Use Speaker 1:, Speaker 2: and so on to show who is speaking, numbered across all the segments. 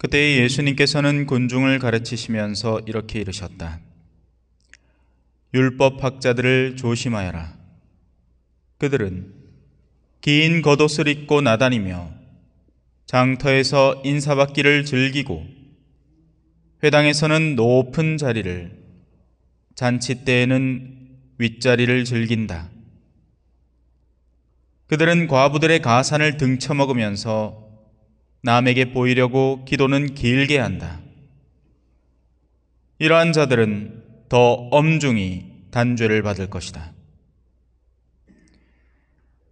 Speaker 1: 그때 예수님께서는 군중을 가르치시면서 이렇게 이르셨다. 율법학자들을 조심하여라. 그들은 긴 겉옷을 입고 나다니며 장터에서 인사받기를 즐기고 회당에서는 높은 자리를 잔치 때에는 윗자리를 즐긴다. 그들은 과부들의 가산을 등쳐먹으면서 남에게 보이려고 기도는 길게 한다. 이러한 자들은 더 엄중히 단죄를 받을 것이다.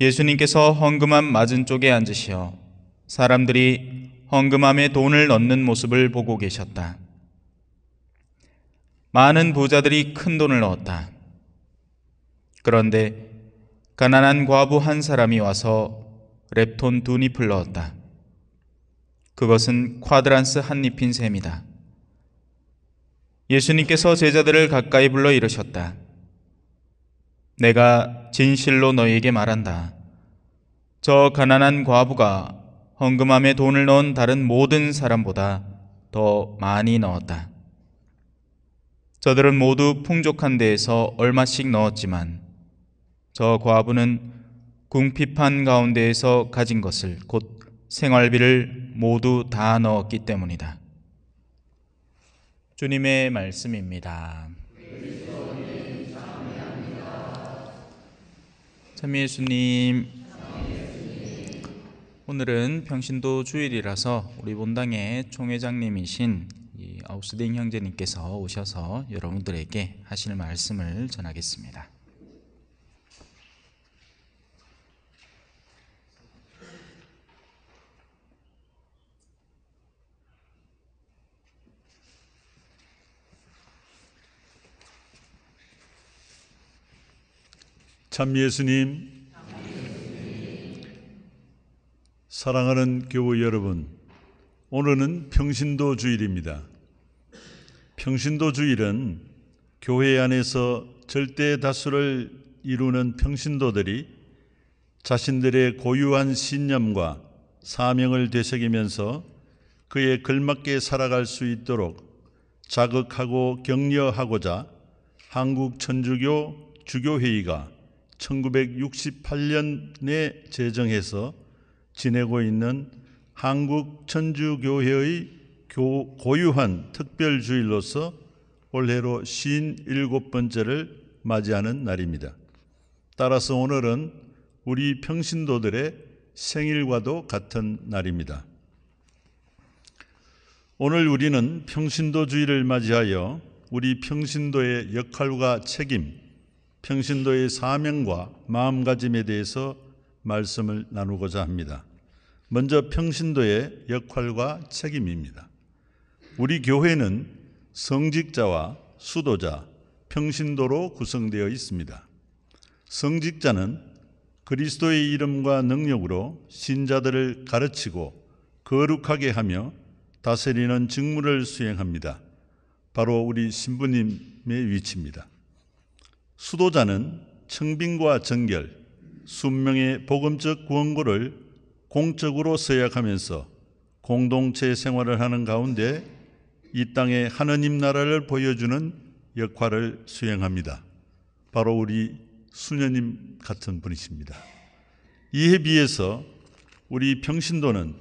Speaker 1: 예수님께서 헌금함 맞은 쪽에 앉으시어 사람들이 헌금함에 돈을 넣는 모습을 보고 계셨다. 많은 부자들이 큰 돈을 넣었다. 그런데 가난한 과부 한 사람이 와서 랩톤 두 잎을 넣었다. 그것은 쿼드란스 한 잎인 셈이다. 예수님께서 제자들을 가까이 불러 이르셨다. 내가 진실로 너희에게 말한다. 저 가난한 과부가 헌금함에 돈을 넣은 다른 모든 사람보다 더 많이 넣었다. 저들은 모두 풍족한 데에서 얼마씩 넣었지만 저 과부는 궁핍한 가운데에서 가진 것을 곧 생활비를 모두 다 넣었기 때문이다. 주님의 말씀입니다. 참 예수님, 오늘은 평신도 주일이라서 우리 본당의 총회장님이신 아우스딩 형제님께서 오셔서 여러분들에게 하실 말씀을 전하겠습니다.
Speaker 2: 참 예수님, 사랑하는 교우 여러분, 오늘은 평신도 주일입니다. 평신도 주일은 교회 안에서 절대 다수를 이루는 평신도들이 자신들의 고유한 신념과 사명을 되새기면서 그에 걸맞게 살아갈 수 있도록 자극하고 격려하고자 한국 천주교 주교회의가 1968년에 제정해서 지내고 있는 한국 천주교회의 교, 고유한 특별주일로서 올해로 57번째를 맞이하는 날입니다. 따라서 오늘은 우리 평신도들의 생일과도 같은 날입니다. 오늘 우리는 평신도주의를 맞이하여 우리 평신도의 역할과 책임, 평신도의 사명과 마음가짐에 대해서 말씀을 나누고자 합니다. 먼저 평신도의 역할과 책임입니다. 우리 교회는 성직자와 수도자, 평신도로 구성되어 있습니다. 성직자는 그리스도의 이름과 능력으로 신자들을 가르치고 거룩하게 하며 다스리는 직무를 수행합니다. 바로 우리 신부님의 위치입니다. 수도자는 청빈과 정결, 순명의 복음적 구원고를 공적으로 서약하면서 공동체 생활을 하는 가운데 이 땅에 하느님 나라를 보여주는 역할을 수행합니다. 바로 우리 수녀님 같은 분이십니다. 이에 비해서 우리 평신도는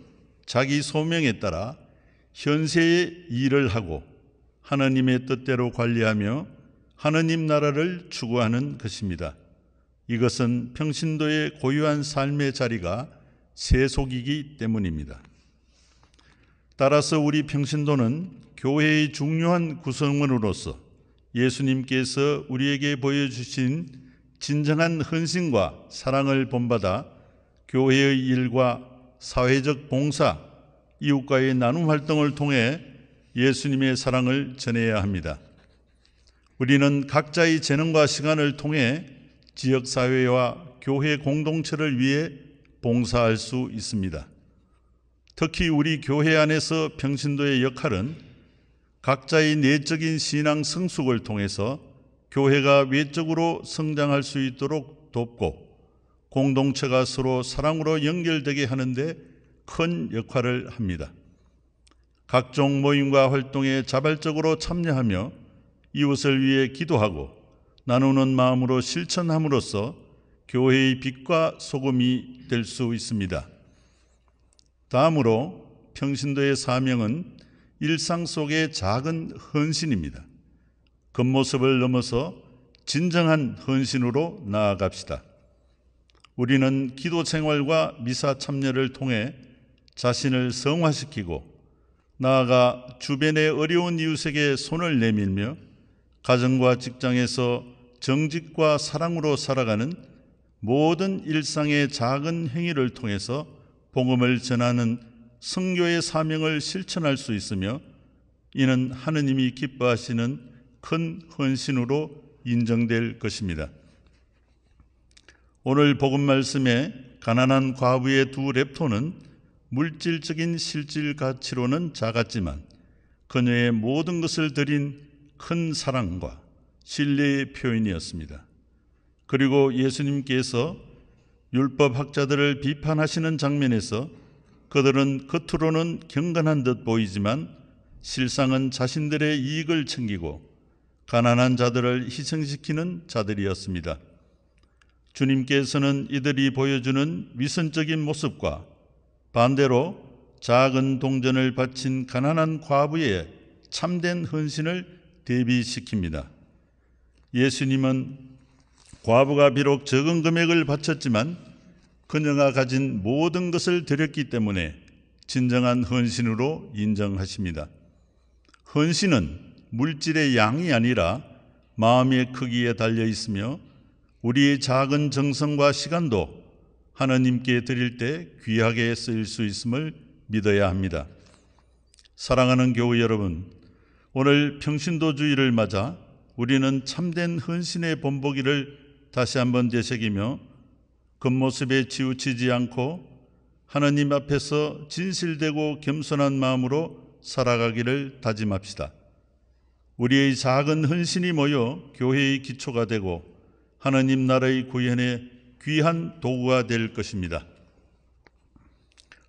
Speaker 2: 자기 소명에 따라 현세의 일을 하고 하나님의 뜻대로 관리하며 하느님 나라를 추구하는 것입니다. 이것은 평신도의 고유한 삶의 자리가 세속이기 때문입니다. 따라서 우리 평신도는 교회의 중요한 구성원으로서 예수님께서 우리에게 보여주신 진정한 헌신과 사랑을 본받아 교회의 일과 사회적 봉사, 이웃과의 나눔 활동을 통해 예수님의 사랑을 전해야 합니다. 우리는 각자의 재능과 시간을 통해 지역사회와 교회 공동체를 위해 봉사할 수 있습니다. 특히 우리 교회 안에서 평신도의 역할은 각자의 내적인 신앙 성숙을 통해서 교회가 외적으로 성장할 수 있도록 돕고 공동체가 서로 사랑으로 연결되게 하는데 큰 역할을 합니다. 각종 모임과 활동에 자발적으로 참여하며 이웃을 위해 기도하고 나누는 마음으로 실천함으로써 교회의 빛과 소금이 될 수 있습니다. 다음으로 평신도의 사명은 일상 속의 작은 헌신입니다. 겉모습을 넘어서 진정한 헌신으로 나아갑시다. 우리는 기도 생활과 미사 참여를 통해 자신을 성화시키고 나아가 주변의 어려운 이웃에게 손을 내밀며 가정과 직장에서 정직과 사랑으로 살아가는 모든 일상의 작은 행위를 통해서 복음을 전하는 성교의 사명을 실천할 수 있으며 이는 하느님이 기뻐하시는 큰 헌신으로 인정될 것입니다. 오늘 복음 말씀에 가난한 과부의 두 랩토는 물질적인 실질 가치로는 작았지만 그녀의 모든 것을 드린 큰 사랑과 신뢰의 표현이었습니다. 그리고 예수님께서 율법학자들을 비판하시는 장면에서 그들은 겉으로는 경건한 듯 보이지만 실상은 자신들의 이익을 챙기고 가난한 자들을 희생시키는 자들이었습니다. 주님께서는 이들이 보여주는 위선적인 모습과 반대로 작은 동전을 바친 가난한 과부의 참된 헌신을 대비시킵니다. 예수님은 과부가 비록 적은 금액을 바쳤지만 그녀가 가진 모든 것을 드렸기 때문에 진정한 헌신으로 인정하십니다. 헌신은 물질의 양이 아니라 마음의 크기에 달려 있으며 우리의 작은 정성과 시간도 하나님께 드릴 때 귀하게 쓰일 수 있음을 믿어야 합니다. 사랑하는 교우 여러분, 오늘 평신도주의를 맞아 우리는 참된 헌신의 본보기를 다시 한번 되새기며 겉모습에 치우치지 않고 하나님 앞에서 진실되고 겸손한 마음으로 살아가기를 다짐합시다. 우리의 작은 헌신이 모여 교회의 기초가 되고 하나님 나라의 구현에 귀한 도구가 될 것입니다.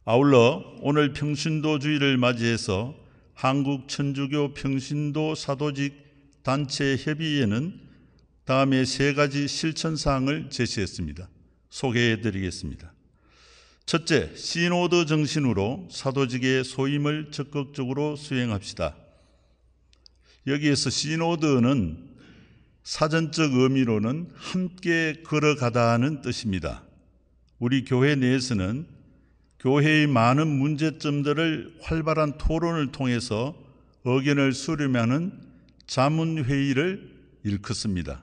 Speaker 2: 아울러 오늘 평신도주의를 맞이해서 한국 천주교 평신도 사도직 단체 협의회는 다음에 세 가지 실천 사항을 제시했습니다. 소개해 드리겠습니다. 첫째, 시노드 정신으로 사도직의 소임을 적극적으로 수행합시다. 여기에서 시노드는 사전적 의미로는 함께 걸어가다 하는 뜻입니다. 우리 교회 내에서는 교회의 많은 문제점들을 활발한 토론을 통해서 의견을 수렴하는 자문회의를 일컫습니다.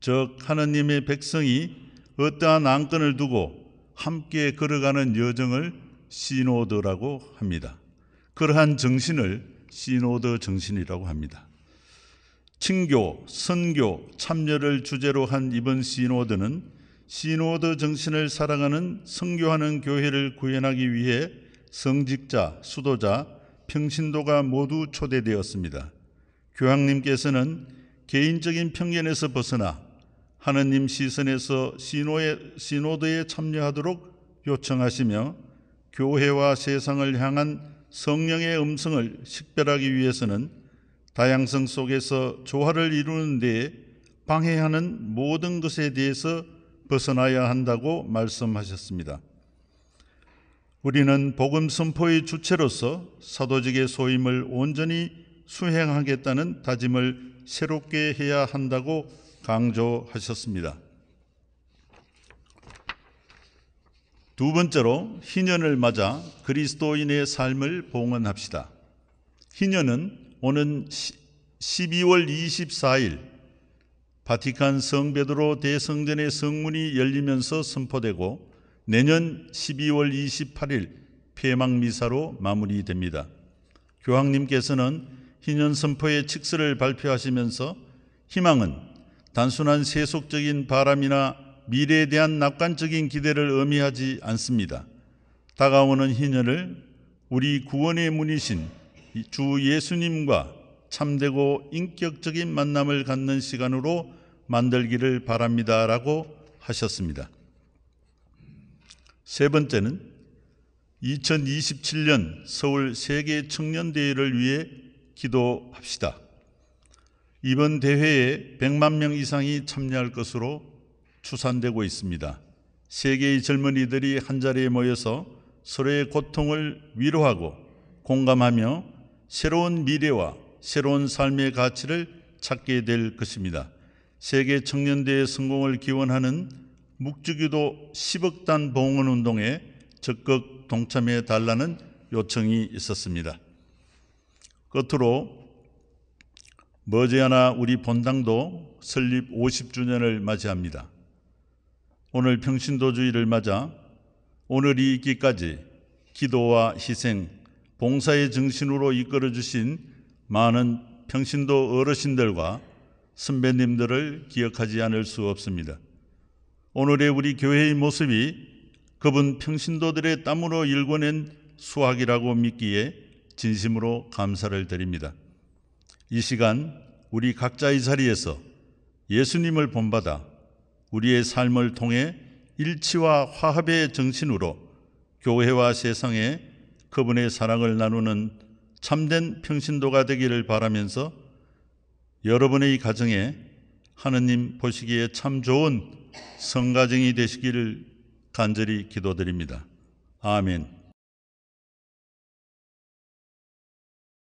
Speaker 2: 즉, 하느님의 백성이 어떠한 안건을 두고 함께 걸어가는 여정을 시노드라고 합니다. 그러한 정신을 시노드 정신이라고 합니다. 친교, 선교, 참여를 주제로 한 이번 시노드는 신오드 정신을 사랑하는 성교하는 교회를 구현하기 위해 성직자, 수도자, 평신도가 모두 초대되었습니다. 교황님께서는 개인적인 편견에서 벗어나 하느님 시선에서 시노의, 시노드에 참여하도록 요청하시며 교회와 세상을 향한 성령의 음성을 식별하기 위해서는 다양성 속에서 조화를 이루는 데 방해하는 모든 것에 대해서 벗어나야 한다고 말씀하셨습니다. 우리는 복음 선포의 주체로서 사도직의 소임을 온전히 수행하겠다는 다짐을 새롭게 해야 한다고 강조하셨습니다. 두 번째로 희년을 맞아 그리스도인의 삶을 봉헌합시다. 희년은 오는 12월 24일 바티칸 성베드로 대성전의 성문이 열리면서 선포되고 내년 12월 28일 폐막 미사로 마무리됩니다. 교황님께서는 희년 선포의 칙서를 발표하시면서 희망은 단순한 세속적인 바람이나 미래에 대한 낙관적인 기대를 의미하지 않습니다. 다가오는 희년을 우리 구원의 문이신 주 예수님과 참되고 인격적인 만남을 갖는 시간으로 만들기를 바랍니다. 라고 하셨습니다. 세 번째는 2027년 서울 세계 청년대회를 위해 기도합시다. 이번 대회에 100만 명 이상이 참여할 것으로 추산되고 있습니다. 세계의 젊은이들이 한자리에 모여서 서로의 고통을 위로하고 공감하며 새로운 미래와 새로운 삶의 가치를 찾게 될 것입니다. 세계 청년대의 성공을 기원하는 묵주기도 10억 단 봉헌 운동에 적극 동참해 달라는 요청이 있었습니다. 끝으로 머지않아 우리 본당도 설립 50주년을 맞이합니다. 오늘 평신도주의를 맞아 오늘이 있기까지 기도와 희생, 봉사의 정신으로 이끌어 주신 많은 평신도 어르신들과 선배님들을 기억하지 않을 수 없습니다. 오늘의 우리 교회의 모습이 그분 평신도들의 땀으로 일궈낸 수학이라고 믿기에 진심으로 감사를 드립니다. 이 시간 우리 각자의 자리에서 예수님을 본받아 우리의 삶을 통해 일치와 화합의 정신으로 교회와 세상에 그분의 사랑을 나누는 참된 평신도가 되기를 바라면서 여러분의 이 가정에 하느님 보시기에 참 좋은 성가정이
Speaker 1: 되시기를 간절히 기도드립니다. 아멘.